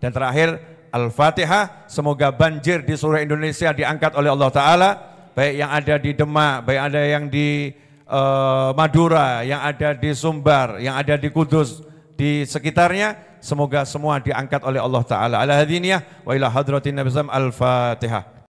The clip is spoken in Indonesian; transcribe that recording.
Dan terakhir Al-Fatihah, semoga banjir di seluruh Indonesia diangkat oleh Allah Ta'ala, baik yang ada di Demak, baik ada yang di uh, Madura, yang ada di Sumbar, yang ada di Kudus, di sekitarnya, semoga semua diangkat oleh Allah Ta'ala. Al-Hadiniyah, wa ila hadratin Al-Fatihah.